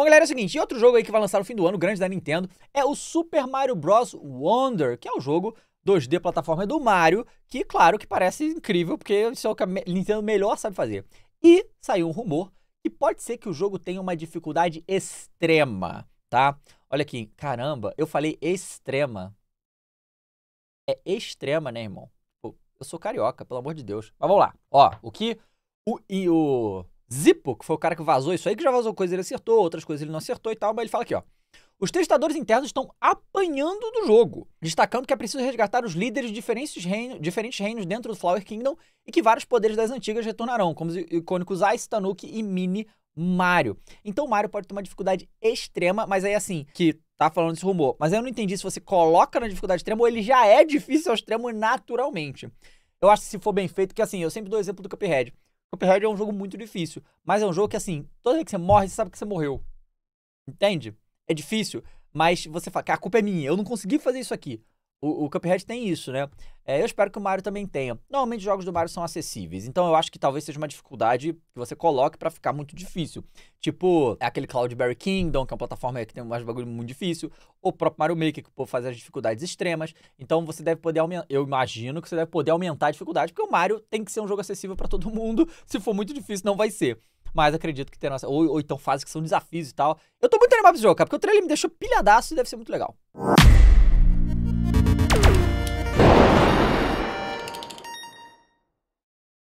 Bom, galera, é o seguinte, e outro jogo aí que vai lançar no fim do ano, grande da Nintendo, é o Super Mario Bros. Wonder, que é o jogo 2D plataforma do Mario, que claro que parece incrível, porque isso é o que a Nintendo melhor sabe fazer. E saiu um rumor que pode ser que o jogo tenha uma dificuldade extrema, tá? Olha aqui, caramba, eu falei extrema. É extrema, né, irmão? Eu sou carioca, pelo amor de Deus. Mas vamos lá. Ó, o que o, e o, Zippo, que foi o cara que vazou isso aí, que já vazou coisas ele acertou, outras coisas ele não acertou e tal, mas ele fala aqui, ó. Os testadores internos estão apanhando do jogo, destacando que é preciso resgatar os líderes de diferentes, reinos, diferentes reinos dentro do Flower Kingdom e que vários poderes das antigas retornarão, como os icônicos Ice, Tanuki e Mini Mario. Então o Mario pode ter uma dificuldade extrema, mas aí assim, que tá falando esse rumor, mas eu não entendi se você coloca na dificuldade extrema ou ele já é difícil ao extremo naturalmente. Eu acho que se for bem feito, que assim, eu sempre dou exemplo do Cuphead. Cuphead é um jogo muito difícil, mas é um jogo que, assim, toda vez que você morre, você sabe que você morreu. Entende? É difícil, mas você fala, que a culpa é minha, eu não consegui fazer isso aqui. O, o Cuphead tem isso, né? É, eu espero que o Mario também tenha. Normalmente os jogos do Mario são acessíveis, então eu acho que talvez seja uma dificuldade que você coloque para ficar muito difícil. Tipo, é aquele Cloudberry Kingdom, que é uma plataforma que tem umas bagulho muito difícil, o próprio Mario Maker, que faz as dificuldades extremas. Então você deve poder aumentar. Eu imagino que você deve poder aumentar a dificuldade, porque o Mario tem que ser um jogo acessível para todo mundo. Se for muito difícil, não vai ser. Mas acredito que terá. Ou, ou então fases que são desafios e tal. Eu tô muito animado pra esse jogo, cara, porque o trailer me deixou pilhadaço e deve ser muito legal.